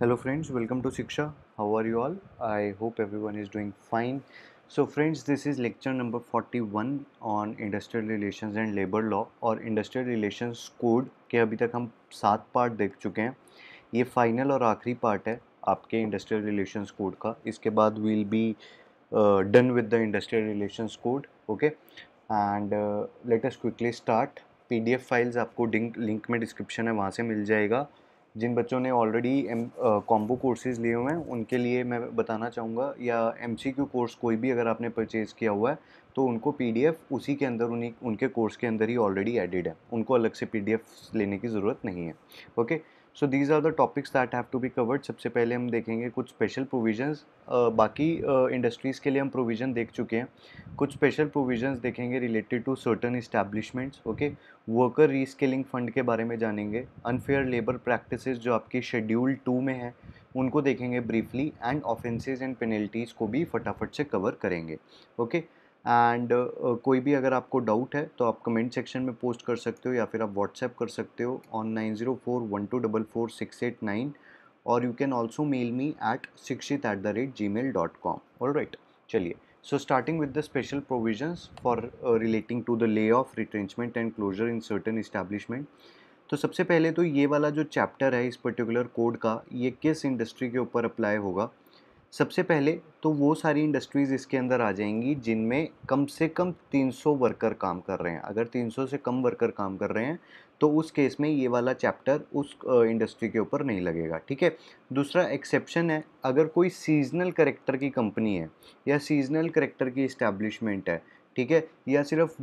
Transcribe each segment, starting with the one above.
Hello friends welcome to Shiksha how are you all I hope every one is doing fine so friends this is lecture number forty one on industrial relations and labour law और industrial relations code के अभी तक हम सात part देख चुके हैं ये फाइनल और आखिरी पार्ट है आपके इंडस्ट्रियल रिलेशन कोड का इसके बाद will be done with the industrial relation code okay and let quickly start P D F files आपको लिंक में डिस्क्रिप्शन है वहाँ से मिल जाएगा जिन बच्चों ने ऑलरेडी एम कॉम्बो कोर्सेज लिए हुए हैं उनके लिए मैं बताना चाहूँगा या एम कोर्स कोई भी अगर आपने परचेज़ किया हुआ है तो उनको पी उसी के अंदर उन्हीं उनके कोर्स के अंदर ही ऑलरेडी एडिड है उनको अलग से पी लेने की ज़रूरत नहीं है okay okay? So these are the topics that have to be covered सबसे पहले हम देखेंगे कुछ स्पेशल प्रोविजंस बाकी इंडस्ट्रीज़ के लिए हम प्रोविज़न देख चुके हैं कुछ स्पेशल प्रोविजंस देखेंगे related to certain establishments okay worker reskilling fund के बारे में जानेंगे अनफेयर लेबर प्रैक्टिस जो आपकी शेड्यूल टू में है उनको देखेंगे briefly and offences and penalties को भी फटाफट से कवर करेंगे ओके okay? एंड uh, कोई भी अगर आपको डाउट है तो आप कमेंट सेक्शन में पोस्ट कर सकते हो या फिर आप व्हाट्सएप कर सकते हो on nine zero four one two double four six eight nine और you can also mail me at Shikshit at the rate Gmail dot com और राइट चलिए so starting with the special provisions for relating to the lay off retrenchment and closure in certain establishment तो सबसे पहले तो ये वाला जो chapter है इस पर्टिकुलर कोड का ये किस इंडस्ट्री के ऊपर अप्लाई होगा सबसे पहले तो वो सारी इंडस्ट्रीज़ इसके अंदर आ जाएंगी जिनमें कम से कम 300 वर्कर काम कर रहे हैं अगर 300 से कम वर्कर काम कर रहे हैं तो उस केस में ये वाला चैप्टर उस इंडस्ट्री के ऊपर नहीं लगेगा ठीक है दूसरा एक्सेप्शन है अगर कोई सीजनल करेक्टर की कंपनी है या सीजनल करेक्टर की इस्टेब्लिशमेंट है ठीक है या सिर्फ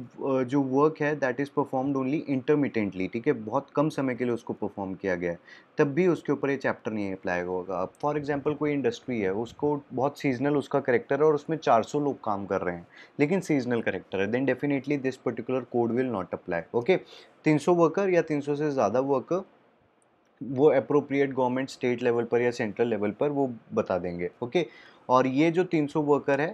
जो वर्क है that is performed only intermittently ठीक है बहुत कम समय के लिए उसको परफॉर्म किया गया है तब भी उसके ऊपर ये चैप्टर नहीं अप्लाई होगा अब फॉर एग्जांपल कोई इंडस्ट्री है उसको बहुत सीजनल उसका करेक्टर है और उसमें 400 लोग काम कर रहे हैं लेकिन सीजनल करेक्टर है then definitely this particular code will not apply okay तीन वर्कर या तीन से ज़्यादा वर्कर वो अप्रोप्रिएट गवर्नमेंट स्टेट लेवल पर या सेंट्रल लेवल पर वो बता देंगे ओके okay? और ये जो 300 वर्कर है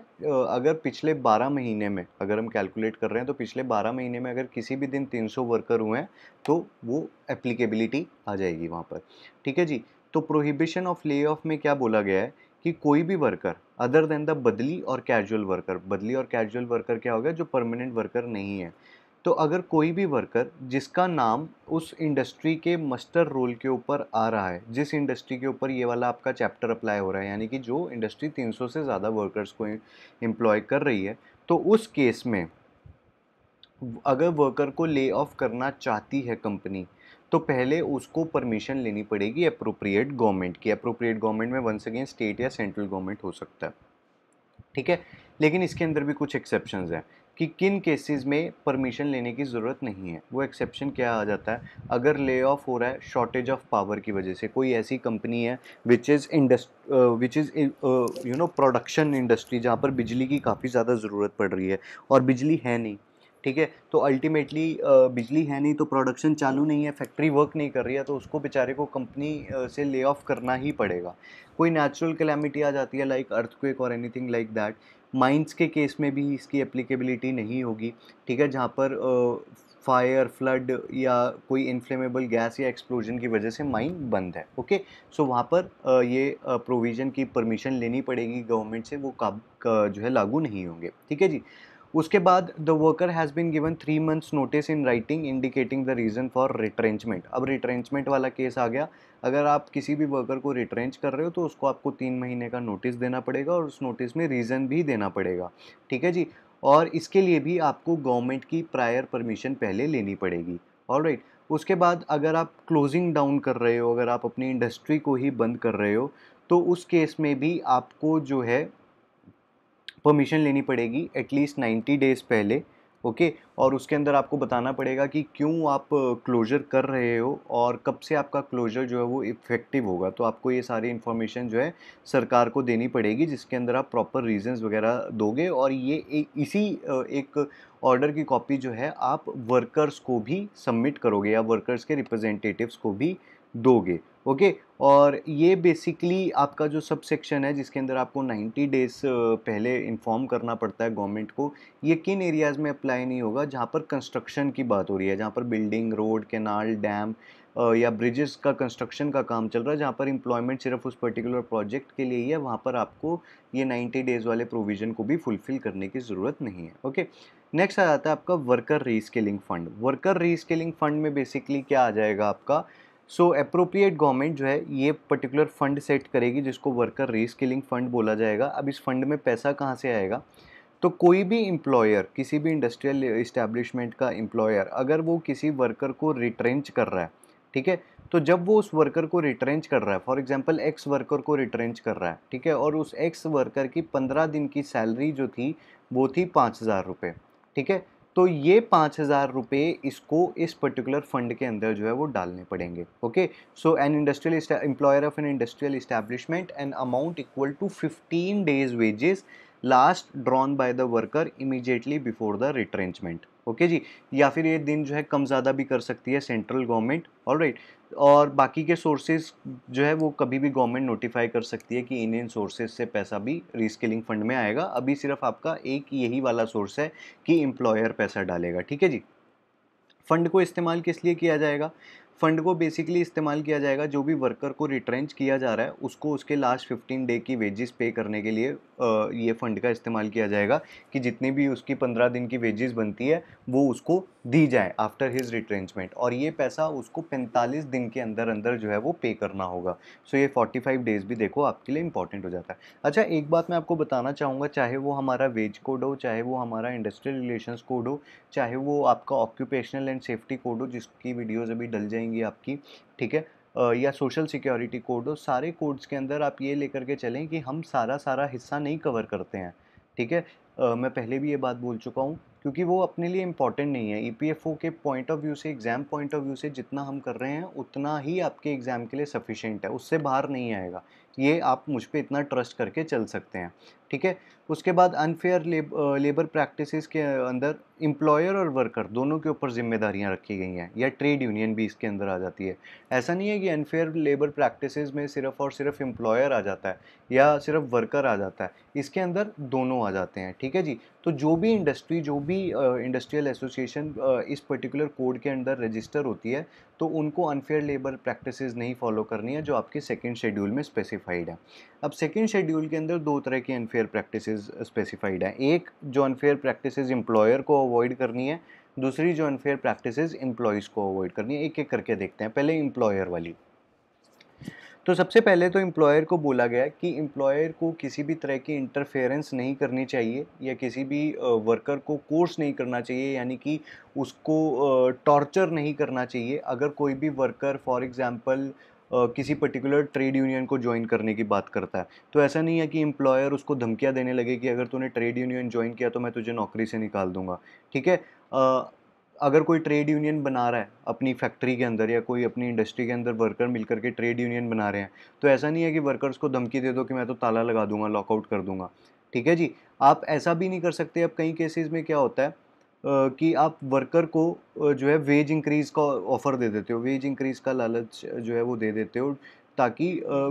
अगर पिछले 12 महीने में अगर हम कैलकुलेट कर रहे हैं तो पिछले 12 महीने में अगर किसी भी दिन 300 वर्कर हुए हैं तो वो एप्लीकेबिलिटी आ जाएगी वहाँ पर ठीक है जी तो प्रोहिबिशन ऑफ ले ऑफ में क्या बोला गया है कि कोई भी वर्कर अदर देन द बदली और कैजुअल वर्कर बदली और कैजुअल वर्कर क्या हो गया जो परमानेंट वर्कर नहीं है तो अगर कोई भी वर्कर जिसका नाम उस इंडस्ट्री के मस्टर रोल के ऊपर आ रहा है जिस इंडस्ट्री के ऊपर ये वाला आपका चैप्टर अप्लाई हो रहा है यानी कि जो इंडस्ट्री 300 से ज़्यादा वर्कर्स को एम्प्लॉय कर रही है तो उस केस में अगर वर्कर को ले ऑफ करना चाहती है कंपनी तो पहले उसको परमिशन लेनी पड़ेगी अप्रोप्रिएट गवर्नमेंट की अप्रोप्रिएट गवर्नमेंट में वंस अगेन स्टेट या सेंट्रल गवर्नमेंट हो सकता है ठीक है लेकिन इसके अंदर भी कुछ एक्सेप्शन हैं कि किन केसेस में परमिशन लेने की ज़रूरत नहीं है वो एक्सेप्शन क्या आ जाता है अगर ले ऑफ हो रहा है शॉर्टेज ऑफ पावर की वजह से कोई ऐसी कंपनी है which is industry which is you know production industry जहाँ पर बिजली की काफ़ी ज़्यादा ज़रूरत पड़ रही है और बिजली है नहीं ठीक है तो अल्टीमेटली बिजली है नहीं तो प्रोडक्शन चालू नहीं है फैक्ट्री वर्क नहीं कर रही है तो उसको बेचारे को कंपनी से ले ऑफ करना ही पड़ेगा कोई नेचुरल कैलेमिटी आ जाती है लाइक अर्थक्वेक और एनीथिंग लाइक दैट माइंस के केस में भी इसकी एप्लीकेबिलिटी नहीं होगी ठीक है जहाँ पर फायर फ्लड या कोई इन्फ्लेमेबल गैस या एक्सप्लोजन की वजह से माइन बंद है ओके सो वहाँ पर ये प्रोविज़न की परमिशन लेनी पड़ेगी गवर्नमेंट से वो कब जो है लागू नहीं होंगे ठीक है जी उसके बाद the worker has been given three months notice in writing indicating the reason for retrenchment अब रिट्रेंचमेंट वाला केस आ गया अगर आप किसी भी वर्कर को रिट्रेंच कर रहे हो तो उसको आपको तीन महीने का नोटिस देना पड़ेगा और उस नोटिस में रीज़न भी देना पड़ेगा ठीक है जी और इसके लिए भी आपको गवर्नमेंट की प्रायर परमिशन पहले लेनी पड़ेगी और राइट उसके बाद अगर आप क्लोजिंग डाउन कर रहे हो अगर आप अपनी इंडस्ट्री को ही बंद कर रहे हो तो उस केस में भी आपको जो है परमिशन लेनी पड़ेगी एटलीस्ट नाइन्टी डेज़ पहले ओके okay? और उसके अंदर आपको बताना पड़ेगा कि क्यों आप क्लोजर कर रहे हो और कब से आपका क्लोजर जो है वो इफ़ेक्टिव होगा तो आपको ये सारी इन्फॉर्मेशन जो है सरकार को देनी पड़ेगी जिसके अंदर आप प्रॉपर रीजंस वगैरह दोगे और ये ए, इसी एक ऑर्डर की कॉपी जो है आप वर्कर्स को भी सबमिट करोगे या वर्कर्स के रिप्रेजेंटेटिव्स को भी दोगे ओके और ये बेसिकली आपका जो सब सेक्शन है जिसके अंदर आपको 90 डेज़ पहले इन्फॉर्म करना पड़ता है गवर्नमेंट को ये किन एरियाज़ में अप्लाई नहीं होगा जहाँ पर कंस्ट्रक्शन की बात हो रही है जहाँ पर बिल्डिंग रोड कैनाल डैम या ब्रिजेस का कंस्ट्रक्शन का काम चल रहा है जहाँ पर इम्प्लॉयमेंट सिर्फ उस पर्टिकुलर प्रोजेक्ट के लिए ही है वहाँ पर आपको ये 90 डेज़ वाले प्रोविज़न को भी फुलफ़िल करने की ज़रूरत नहीं है ओके नेक्स्ट आ जाता है आपका worker reskilling fund worker reskilling fund में बेसिकली क्या आ जाएगा आपका सो अप्रोप्रिएट गवर्नमेंट जो है ये पर्टिकुलर फंड सेट करेगी जिसको वर्कर रीस्किलिंग फंड बोला जाएगा अब इस फंड में पैसा कहाँ से आएगा तो कोई भी इम्प्लॉयर किसी भी इंडस्ट्रियल इस्टेब्लिशमेंट का इम्प्लॉयर अगर वो किसी वर्कर को रिट्रेंच कर रहा है ठीक है तो जब वो उस वर्कर को रिट्रेंच कर रहा है फॉर एग्जांपल एक्स वर्कर को रिट्रेंच कर रहा है ठीक है और उस एक्स वर्कर की पंद्रह दिन की सैलरी जो थी वो थी पाँच हज़ार रुपये ठीक है तो ये पाँच हज़ार रुपये इसको इस पर्टिकुलर फंड के अंदर जो है वो डालने पड़ेंगे okay so an industrial employer of an industrial establishment an amount equal to fifteen days wages last drawn by the worker immediately before the retrenchment okay जी या फिर ये दिन जो है कम ज़्यादा भी कर सकती है सेंट्रल गवर्नमेंट ऑल राइट और बाकी के सोर्सेज जो है वो कभी भी गवर्नमेंट नोटिफाई कर सकती है कि इन इन सोर्सेज से पैसा भी रीस्किलिंग फंड में आएगा अभी सिर्फ आपका एक यही वाला सोर्स है कि एम्प्लॉयर पैसा डालेगा ठीक है जी फंड को इस्तेमाल किस लिए किया जाएगा फंड को बेसिकली इस्तेमाल किया जाएगा जो भी वर्कर को रिट्रेंच किया जा रहा है उसको उसके लास्ट फिफ्टीन डे की वेजेस पे करने के लिए ये फंड का इस्तेमाल किया जाएगा कि जितनी भी उसकी पंद्रह दिन की वेजेस बनती है वो उसको दी जाए आफ्टर हिज रिट्रेंचमेंट और ये पैसा उसको पैंतालीस दिन के अंदर अंदर जो है वो पे करना होगा सो ये फोर्टी फाइव डेज़ भी देखो आपके लिए इंपॉर्टेंट हो जाता है अच्छा एक बात मैं आपको बताना चाहूँगा चाहे वो हमारा वेज कोड हो चाहे वो हमारा इंडस्ट्रियल रिलेशन कोड हो चाहे वो आपका ऑक्यूपेशनल एंड सेफ्टी कोड हो जिसकी वीडियोज़ अभी डल जाएंगी आएंगी आपकी ठीक है या सोशल सिक्योरिटी कोड हो सारे कोड्स के अंदर आप ये लेकर के चलें कि हम सारा सारा हिस्सा नहीं कवर करते हैं ठीक है मैं पहले भी ये बात बोल चुका हूँ क्योंकि वो अपने लिए इम्पॉर्टेंट नहीं है ई e के पॉइंट ऑफ व्यू से एग्ज़ाम पॉइंट ऑफ व्यू से जितना हम कर रहे हैं उतना ही आपके एग्ज़ाम के लिए सफिशेंट है उससे बाहर नहीं आएगा ये आप मुझ पर इतना ट्रस्ट करके चल सकते हैं ठीक है उसके बाद अनफेयर लेब, लेबर प्रैक्टिसेस के अंदर एम्प्लॉयर और वर्कर दोनों के ऊपर जिम्मेदारियां रखी गई हैं या ट्रेड यूनियन भी इसके अंदर आ जाती है ऐसा नहीं है कि अनफेयर लेबर प्रैक्टिसेस में सिर्फ और सिर्फ एम्प्लॉयर आ जाता है या सिर्फ वर्कर आ जाता है इसके अंदर दोनों आ जाते हैं ठीक है जी तो जो भी इंडस्ट्री जो भी इंडस्ट्रियल एसोसिएशन इस पर्टिकुलर कोड के अंदर रजिस्टर होती है तो उनको अनफेयर लेबर प्रैक्टिस नहीं फॉलो करनी है जो आपके सेकेंड शेड्यूल में स्पेसिफाइड है अब सेकेंड शेड्यूल के अंदर दो तरह की अनफेयर प्रैक्टिस स्पेसिफाइड है एक जो अनफेयर प्रैक्टिस एम्प्लॉयर को अवॉइड करनी है दूसरी जो अनफेयर प्रैक्टिस एम्प्लॉयज़ को अवॉइड करनी है एक एक करके देखते हैं पहले इंप्लॉयर वाली तो सबसे पहले तो एम्प्लॉयर को बोला गया कि एम्प्लॉयर को किसी भी तरह की इंटरफेरेंस नहीं करनी चाहिए या किसी भी वर्कर को कोर्स नहीं करना चाहिए यानी कि उसको टॉर्चर नहीं करना चाहिए अगर कोई भी वर्कर फॉर एग्ज़ाम्पल किसी पर्टिकुलर ट्रेड यूनियन को ज्वाइन करने की बात करता है तो ऐसा नहीं है कि एम्प्लॉयर उसको धमकियाँ देने लगे कि अगर तूने ट्रेड यूनियन ज्वाइन किया तो मैं तुझे नौकरी से निकाल दूंगा ठीक है अगर कोई ट्रेड यूनियन बना रहा है अपनी फैक्ट्री के अंदर या कोई अपनी इंडस्ट्री के अंदर वर्कर मिल करके ट्रेड यूनियन बना रहे हैं तो ऐसा नहीं है कि वर्कर्स को धमकी दे दो कि मैं तो ताला लगा दूंगा लॉकआउट कर दूंगा ठीक है जी आप ऐसा भी नहीं कर सकते अब कई केसेस में क्या होता है कि आप वर्कर को जो है वेज इंक्रीज़ का ऑफ़र दे देते हो वेज इंक्रीज़ का लालच जो है वो दे देते हो ताकि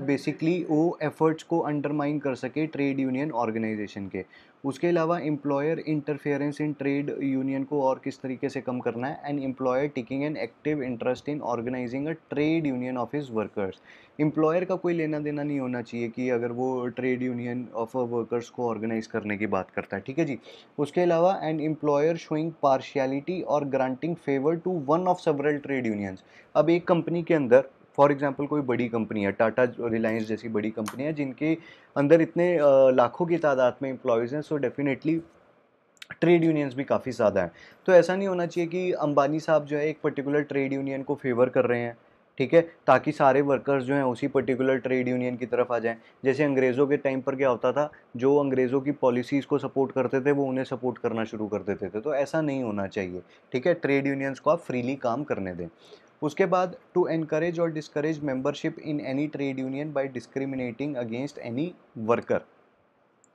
बेसिकली वो एफर्ट्स को अंडरमाइन कर सके ट्रेड यूनियन ऑर्गेनाइजेशन के उसके अलावा employer interference in trade union को और किस तरीके से कम करना है and employer taking an active interest in organising a trade union of his workers employer का कोई लेना देना नहीं होना चाहिए कि अगर वो trade union of a workers को ऑर्गेनाइज करने की बात करता है ठीक है जी उसके अलावा एंड एम्प्लॉयर शोइंग पार्शियलिटी और granting favour to one of several trade unions अब एक कंपनी के अंदर फॉर एग्जांपल कोई बड़ी कंपनी है टाटा रिलायंस जैसी बड़ी कंपनी है जिनके अंदर इतने लाखों की तादाद में इम्प्लॉयज़ हैं सो डेफिनेटली ट्रेड यूनियंस भी काफ़ी ज़्यादा हैं तो ऐसा नहीं होना चाहिए कि अंबानी साहब जो है एक पर्टिकुलर ट्रेड यूनियन को फेवर कर रहे हैं ठीक है ताकि सारे वर्कर्स जो हैं उसी पर्टिकुलर ट्रेड यूनियन की तरफ आ जाएं जैसे अंग्रेज़ों के टाइम पर क्या होता था जो अंग्रेज़ों की पॉलिसीज़ को सपोर्ट करते थे वो उन्हें सपोर्ट करना शुरू कर देते थे तो ऐसा नहीं होना चाहिए ठीक है ट्रेड यूनियंस को आप फ्रीली काम करने दें उसके बाद टू एनकरेज और discourage membership in any trade union by discriminating against any worker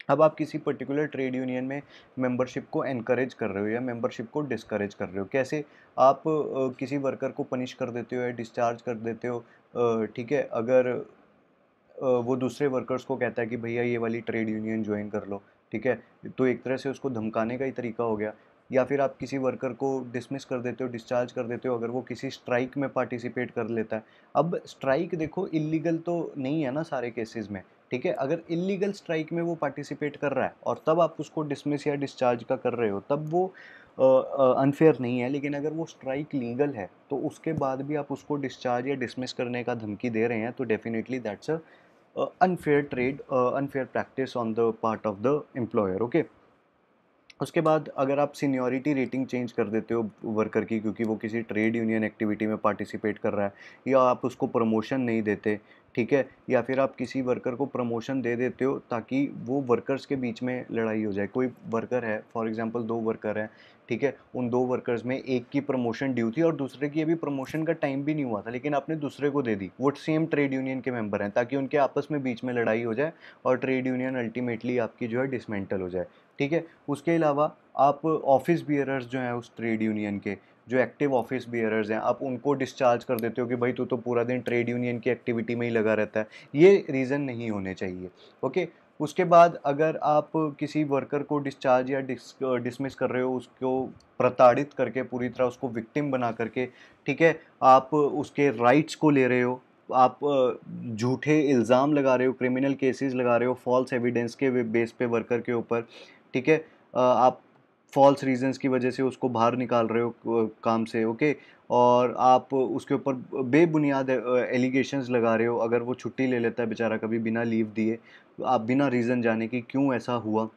अब आप किसी पर्टिकुलर ट्रेड यूनियन में मेंबरशिप को एनकरेज कर रहे हो या मेंबरशिप को डिस्करेज कर रहे हो कैसे आप किसी वर्कर को पनिश कर देते हो या डिस्चार्ज कर देते हो ठीक है अगर वो दूसरे वर्कर्स को कहता है कि भैया ये वाली ट्रेड यूनियन ज्वाइन कर लो ठीक है तो एक तरह से उसको धमकाने का ही तरीका हो गया या फिर आप किसी वर्कर को डिसमिस कर देते हो डिस्चार्ज कर देते हो अगर वो किसी स्ट्राइक में पार्टिसिपेट कर लेता है अब स्ट्राइक देखो इलीगल तो नहीं है ना सारे केसेस में ठीक है अगर इलीगल स्ट्राइक में वो पार्टिसिपेट कर रहा है और तब आप उसको डिसमिस या डिस्चार्ज का कर रहे हो तब वो अनफेयर नहीं है लेकिन अगर वो स्ट्राइक लीगल है तो उसके बाद भी आप उसको डिस्चार्ज या डिसमिस करने का धमकी दे रहे हैं तो definitely that's a unfair trade unfair practice on the part of the employer okay उसके बाद अगर आप सीनियोरिटी रेटिंग चेंज कर देते हो वर्कर की क्योंकि वो किसी ट्रेड यूनियन एक्टिविटी में पार्टिसिपेट कर रहा है या आप उसको प्रमोशन नहीं देते ठीक है या फिर आप किसी वर्कर को प्रमोशन दे देते हो ताकि वो वर्कर्स के बीच में लड़ाई हो जाए कोई वर्कर है फॉर एग्जांपल दो वर्कर हैं ठीक है उन दो वर्कर्स में एक की प्रमोशन ड्यू थी और दूसरे की अभी प्रमोशन का टाइम भी नहीं हुआ था लेकिन आपने दूसरे को दे दी वो सेम ट्रेड यूनियन के मेंबर हैं ताकि उनके आपस में बीच में लड़ाई हो जाए और ट्रेड यूनियन अल्टीमेटली आपकी जो है डिसमेंटल हो जाए ठीक है उसके अलावा आप ऑफिस बियरर्स जो हैं उस ट्रेड यूनियन के जो एक्टिव ऑफिस बियरर्स हैं आप उनको डिस्चार्ज कर देते हो कि भाई तू तो पूरा दिन ट्रेड यूनियन की एक्टिविटी में ही लगा रहता है ये रीज़न नहीं होने चाहिए ओके उसके बाद अगर आप किसी वर्कर को डिस्चार्ज या डिस डिसमिस कर रहे हो उसको प्रताड़ित करके पूरी तरह उसको विक्टिम बना करके ठीक है आप उसके राइट्स को ले रहे हो आप झूठे इल्ज़ाम लगा रहे हो क्रिमिनल केसेस लगा रहे हो फॉल्स एविडेंस के बेस पे वर्कर के ऊपर ठीक है आप फॉल्स रीजंस की वजह से उसको बाहर निकाल रहे हो काम से ओके और आप उसके ऊपर बेबुनियाद एलिगेशंस लगा रहे हो अगर वो छुट्टी ले लेता है बेचारा कभी बिना लीव दिए आप बिना रीज़न जाने की क्यों ऐसा हुआ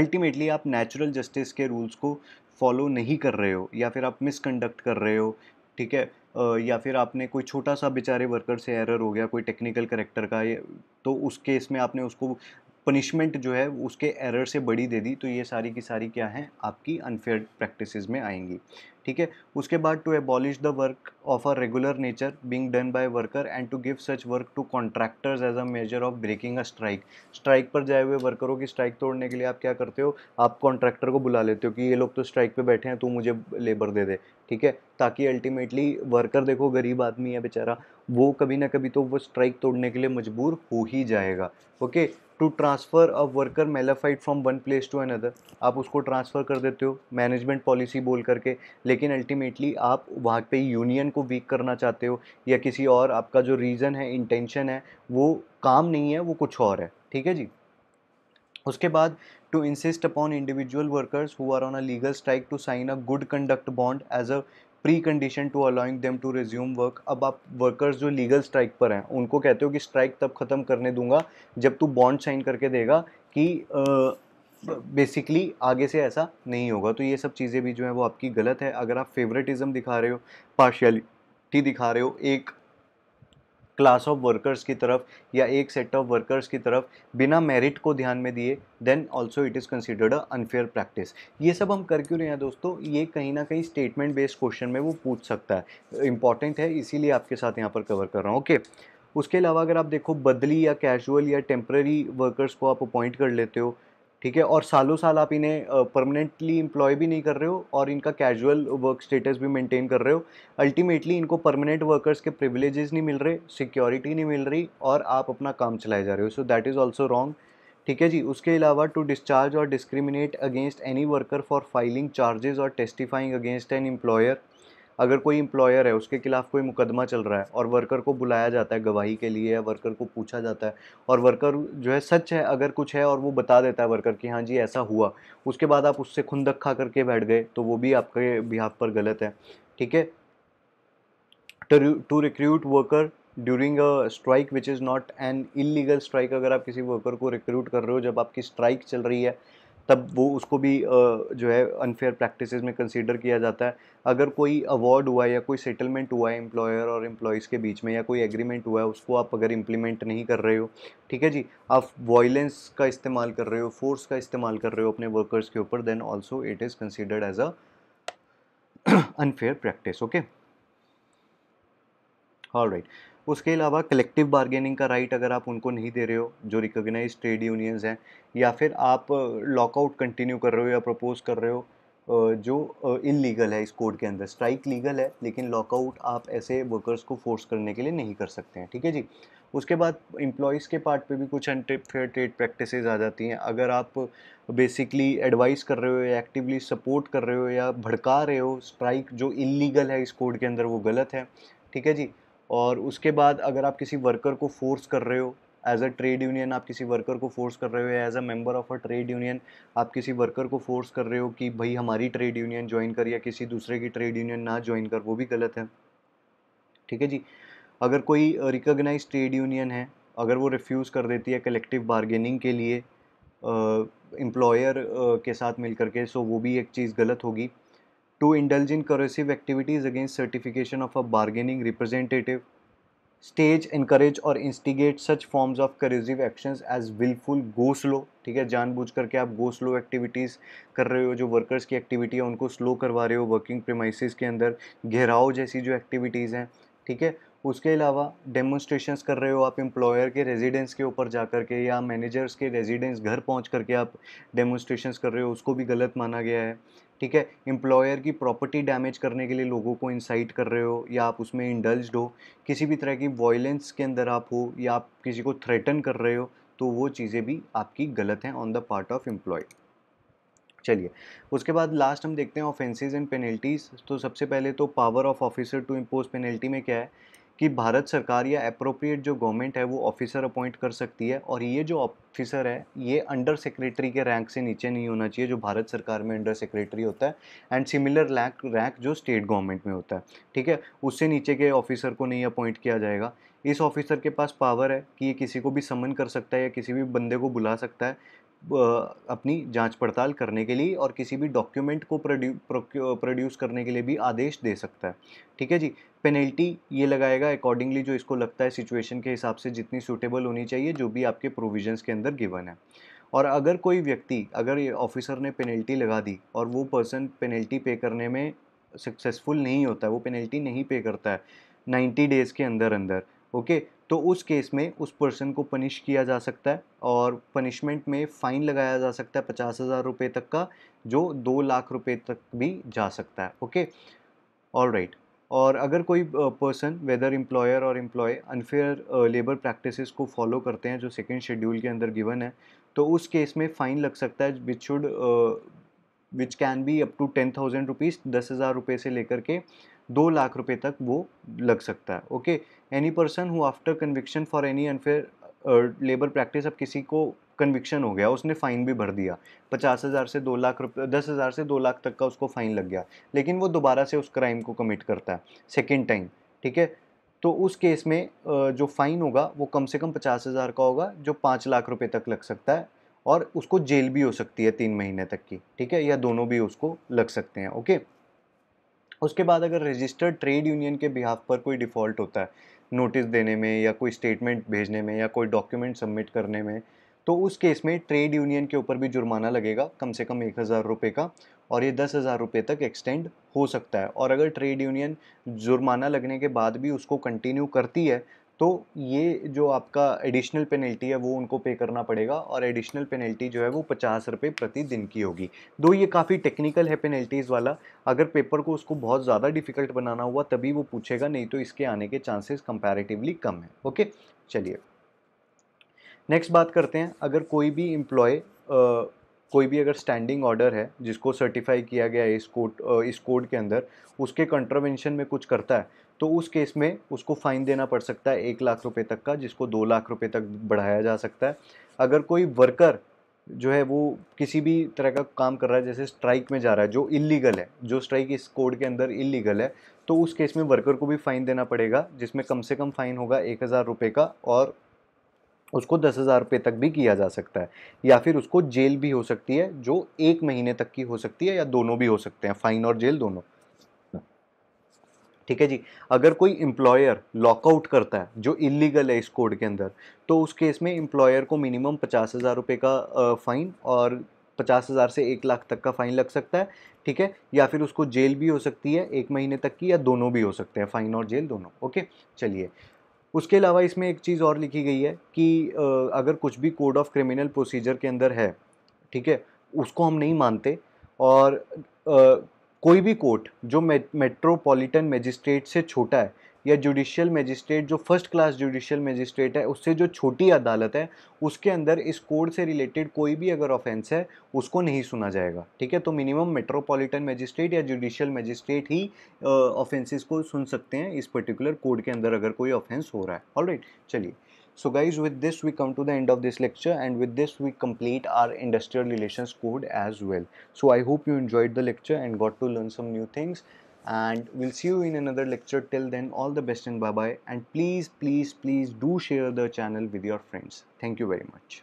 अल्टीमेटली आप नेचुरल जस्टिस के रूल्स को फॉलो नहीं कर रहे हो या फिर आप मिसकंडक्ट कर रहे हो ठीक है या फिर आपने कोई छोटा सा बेचारे वर्कर से एरर हो गया कोई टेक्निकल करेक्टर का तो उस केस में आपने उसको पनिशमेंट जो है उसके एरर से बड़ी दे दी तो ये सारी की सारी क्या हैं आपकी अनफेयर प्रैक्टिसेस में आएंगी ठीक है उसके बाद to abolish the work of a regular nature being done by worker and to give such work to contractors as a major of breaking a strike strike पर जाए हुए वर्करों की स्ट्राइक तोड़ने के लिए आप क्या करते हो आप कॉन्ट्रैक्टर को बुला लेते हो कि ये लोग तो स्ट्राइक पे बैठे हैं तो मुझे लेबर दे दे ठीक है ताकि अल्टीमेटली वर्कर देखो गरीब आदमी है बेचारा वो कभी ना कभी तो वो स्ट्राइक तोड़ने के लिए मजबूर हो ही जाएगा okay to transfer a worker malafide from one place to another आप उसको ट्रांसफ़र कर देते हो मैनेजमेंट पॉलिसी बोल करके लेकिन लेकिन अल्टीमेटली आप वहाँ पे यूनियन को वीक करना चाहते हो या किसी और आपका जो रीज़न है इंटेंशन है वो काम नहीं है वो कुछ और है ठीक है जी उसके बाद to insist upon individual workers who are on a legal strike to sign a good conduct bond as a precondition to allowing them to resume work अब आप वर्कर्स जो लीगल स्ट्राइक पर हैं उनको कहते हो कि स्ट्राइक तब ख़त्म करने दूंगा जब तू बॉन्ड साइन करके देगा कि बेसिकली आगे से ऐसा नहीं होगा तो ये सब चीज़ें भी जो है वो आपकी गलत है अगर आप फेवरेटिज्म दिखा रहे हो पार्शियलिटी दिखा रहे हो एक क्लास ऑफ वर्कर्स की तरफ या एक सेट ऑफ वर्कर्स की तरफ बिना मेरिट को ध्यान में दिए then also it is considered a unfair practice ये सब हम कर क्यों रहे हैं दोस्तों ये कहीं ना कहीं स्टेटमेंट बेस्ड क्वेश्चन में वो पूछ सकता है इंपॉर्टेंट है इसीलिए आपके साथ यहाँ पर कवर कर रहा हूँ ओके okay. उसके अलावा अगर आप देखो बदली या कैजुअल या टेम्प्रेरी वर्कर्स को आप अपॉइंट कर लेते हो ठीक है और सालों साल आप इन्हें परमानेंटली इम्प्लॉय भी नहीं कर रहे हो और इनका कैजुअल वर्क स्टेटस भी मेंटेन कर रहे हो अल्टीमेटली इनको परमानेंट वर्कर्स के प्रिविलेजेस नहीं मिल रहे सिक्योरिटी नहीं मिल रही और आप अपना काम चलाए जा रहे हो so that is also wrong ठीक है जी उसके अलावा टू डिस्चार्ज और discriminate against any worker for filing charges और टेस्टिफाइंग अगेंस्ट एन एम्प्लॉयर अगर कोई इंप्लॉयर है उसके खिलाफ कोई मुकदमा चल रहा है और वर्कर को बुलाया जाता है गवाही के लिए या वर्कर को पूछा जाता है और वर्कर जो है सच है अगर कुछ है और वो बता देता है वर्कर कि हाँ जी ऐसा हुआ उसके बाद आप उससे खुंदक खा करके बैठ गए तो वो भी आपके बिहाफ पर गलत है ठीक है to recruit worker during a strike which is not an illegal strike अगर आप किसी वर्कर को रिक्रूट कर रहे हो जब आपकी स्ट्राइक चल रही है तब वो उसको भी जो है अनफेयर प्रैक्टिस में कंसिडर किया जाता है अगर कोई अवार्ड हुआ है या कोई सेटलमेंट हुआ है एम्प्लॉयर और एम्प्लॉयज़ के बीच में या कोई एग्रीमेंट हुआ है उसको आप अगर इम्प्लीमेंट नहीं कर रहे हो ठीक है जी आप वॉयलेंस का इस्तेमाल कर रहे हो फोर्स का इस्तेमाल कर रहे हो अपने वर्कर्स के ऊपर then also it is considered as a unfair practice okay all right उसके अलावा कलेक्टिव बार्गेनिंग का राइट अगर आप उनको नहीं दे रहे हो जो रिकोगनाइज ट्रेड यूनियंस हैं या फिर आप लॉकआउट कंटिन्यू कर रहे हो या प्रपोज कर रहे हो जो इलीगल है इस कोड के अंदर स्ट्राइक लीगल है लेकिन लॉकआउट आप ऐसे वर्कर्स को फोर्स करने के लिए नहीं कर सकते हैं ठीक है जी उसके बाद इम्प्लॉयज़ के पार्ट पे भी कुछ अनफेयर ट्रेड प्रैक्टिस आ जाती हैं अगर आप बेसिकली एडवाइस कर रहे हो या एक्टिवली सपोर्ट कर रहे हो या भड़का रहे हो स्ट्राइक जो इलीगल है इस कोड के अंदर वो गलत है ठीक है जी और उसके बाद अगर आप किसी वर्कर को फोर्स कर रहे हो एज अ ट्रेड यूनियन आप किसी वर्कर को फोर्स कर रहे हो as a member of a trade union आप किसी वर्कर को फोर्स कर रहे हो कि भाई हमारी ट्रेड यूनियन ज्वाइन कर या किसी दूसरे की ट्रेड यूनियन ना ज्वाइन कर वो भी गलत है ठीक है जी अगर कोई रिकोगनाइज ट्रेड यूनियन है अगर वो रिफ्यूज़ कर देती है कलेक्टिव बारगेनिंग के लिए एम्प्लॉयर uh, uh, के साथ मिल करके सो so वो भी एक चीज़ गलत होगी to indulge in coercive activities against certification of a bargaining representative, stage encourage और instigate such forms of coercive action as wilful go slow ठीक है जानबूझ करके आप गो स्लो एक्टिविटीज़ कर रहे हो जो वर्कर्स की एक्टिविटी है उनको स्लो करवा रहे हो वर्किंग प्रेमाइसिस के अंदर घेराव जैसी जो एक्टिविटीज़ हैं ठीक है उसके अलावा डेमोन्स्ट्रेशंस कर रहे हो आप एम्प्लॉयर के रेजिडेंस के ऊपर जा कर के या मैनेजर्स के रेजिडेंस घर पहुँच करके आप डेमोन्स्ट्रेशंस कर रहे हो उसको भी गलत माना गया है ठीक है एम्प्लॉयर की प्रॉपर्टी डैमेज करने के लिए लोगों को इंसाइट कर रहे हो या आप उसमें इंडल्ज हो किसी भी तरह की वॉयलेंस के अंदर आप हो या आप किसी को थ्रेटन कर रहे हो तो वो चीज़ें भी आपकी गलत हैं on the part of employ चलिए उसके बाद लास्ट हम देखते हैं ऑफेंसेज एंड पेनल्टीज़ तो सबसे पहले तो power of officer to impose penalty में क्या है कि भारत सरकार या अप्रोप्रिएट जो गवर्नमेंट है वो ऑफिसर अपॉइंट कर सकती है और ये जो ऑफिसर है ये अंडर सेक्रेटरी के रैंक से नीचे नहीं होना चाहिए जो भारत सरकार में अंडर सेक्रेटरी होता है एंड सिमिलर रैंक रैंक जो स्टेट गवर्नमेंट में होता है ठीक है उससे नीचे के ऑफिसर को नहीं अपॉइंट किया जाएगा इस ऑफिसर के पास पावर है कि ये किसी को भी समन कर सकता है या किसी भी बंदे को बुला सकता है अपनी जांच पड़ताल करने के लिए और किसी भी डॉक्यूमेंट को प्रोड्यूस करने के लिए भी आदेश दे सकता है ठीक है जी पेनल्टी ये लगाएगा अकॉर्डिंगली जो इसको लगता है सिचुएशन के हिसाब से जितनी सूटेबल होनी चाहिए जो भी आपके प्रोविजंस के अंदर गिवन है और अगर कोई व्यक्ति अगर ऑफिसर ने पेनल्टी लगा दी और वो पर्सन पेनल्टी पे करने में सक्सेसफुल नहीं होता है वो पेनल्टी नहीं पे करता है नाइन्टी डेज़ के अंदर अंदर ओके तो उस केस में उस पर्सन को पनिश किया जा सकता है और पनिशमेंट में फ़ाइन लगाया जा सकता है पचास हज़ार रुपये तक का जो दो लाख रुपये तक भी जा सकता है ओके ऑल राइट और अगर कोई पर्सन वेदर एम्प्लॉयर और एम्प्लॉय अनफेयर लेबर प्रैक्टिसेस को फॉलो करते हैं जो सेकेंड शेड्यूल के अंदर गिवन है तो उस केस में फ़ाइन लग सकता है which should which can be up to ten thousand rupees दस हज़ार रुपये से लेकर के दो लाख रुपए तक वो लग सकता है okay any person who after conviction for any unfair labour practice अब किसी को कन्विक्शन हो गया उसने फ़ाइन भी भर दिया पचास हज़ार से दो लाख रुपये दस हज़ार से दो लाख तक का उसको फ़ाइन लग गया लेकिन वो दोबारा से उस क्राइम को कमिट करता है सेकेंड टाइम ठीक है तो उस केस में जो फ़ाइन होगा वो कम से कम पचास हज़ार का होगा जो पाँच लाख रुपये तक लग सकता है और उसको जेल भी हो सकती है तीन महीने तक की ठीक है या दोनों भी उसको लग सकते हैं ओके उसके बाद अगर रजिस्टर्ड ट्रेड यूनियन के बिहाफ पर कोई डिफ़ॉल्ट होता है नोटिस देने में या कोई स्टेटमेंट भेजने में या कोई डॉक्यूमेंट सबमिट करने में तो उस केस में ट्रेड यूनियन के ऊपर भी जुर्माना लगेगा कम से कम एक हज़ार रुपये का और ये दस हज़ार रुपये तक एक्सटेंड हो सकता है और अगर ट्रेड यूनियन जुर्माना लगने के बाद भी उसको कंटिन्यू करती है तो ये जो आपका एडिशनल पेनल्टी है वो उनको पे करना पड़ेगा और एडिशनल पेनल्टी जो है वो पचास रुपये प्रति दिन की होगी दो ये काफ़ी टेक्निकल है पेनल्टीज़ वाला अगर पेपर को उसको बहुत ज़्यादा डिफिकल्ट बनाना हुआ तभी वो पूछेगा नहीं तो इसके आने के चांसेस कंपैरेटिवली कम है ओके चलिए नेक्स्ट बात करते हैं अगर कोई भी एम्प्लॉय कोई भी अगर स्टैंडिंग ऑर्डर है जिसको सर्टिफाई किया गया है इस कोर्ट इस कोड के अंदर उसके कंट्रावेंशन में कुछ करता है तो उस केस में उसको फ़ाइन देना पड़ सकता है एक लाख रुपए तक का जिसको दो लाख रुपए तक बढ़ाया जा सकता है अगर कोई वर्कर जो है वो किसी भी तरह का काम कर रहा है जैसे स्ट्राइक में जा रहा है जो इलीगल है जो स्ट्राइक इस कोड के अंदर इलीगल है तो उस केस में वर्कर को भी फ़ाइन देना पड़ेगा जिसमें कम से कम फ़ाइन होगा एक हज़ार रुपये का और उसको दस हज़ार रुपये तक भी किया जा सकता है या फिर उसको जेल भी हो सकती है जो एक महीने तक की हो सकती है या दोनों भी हो सकते हैं फ़ाइन और जेल दोनों ठीक है जी अगर कोई एम्प्लॉयर लॉकआउट करता है जो इलीगल है इस कोड के अंदर तो उस केस में एम्प्लॉयर को मिनिमम पचास हज़ार रुपये का फ़ाइन और पचास हज़ार से एक लाख तक का फ़ाइन लग सकता है ठीक है या फिर उसको जेल भी हो सकती है एक महीने तक की या दोनों भी हो सकते हैं फ़ाइन और जेल दोनों ओके चलिए उसके अलावा इसमें एक चीज़ और लिखी गई है कि अगर कुछ भी कोड ऑफ क्रिमिनल प्रोसीजर के अंदर है ठीक है उसको हम नहीं मानते और कोई भी कोर्ट जो मेट्रोपॉलिटन मजिस्ट्रेट से छोटा है या जुडिशियल मजिस्ट्रेट जो फर्स्ट क्लास जुडिशियल मजिस्ट्रेट है उससे जो छोटी अदालत है उसके अंदर इस कोड से रिलेटेड कोई भी अगर ऑफेंस है उसको नहीं सुना जाएगा ठीक है तो मिनिमम मेट्रोपॉलिटन मजिस्ट्रेट या जुडिशियल मजिस्ट्रेट ही ऑफेंसेस को सुन सकते हैं इस पर्टिकुलर कोड के अंदर अगर कोई ऑफेंस हो रहा है ऑल राइट चलिए So guys with this we come to the end of this lecture and with this we complete our industrial relations code as well. So I hope you enjoyed the lecture and got to learn some new things and we'll see you in another lecture till then all the best and bye bye and please please please do share the channel with your friends thank you very much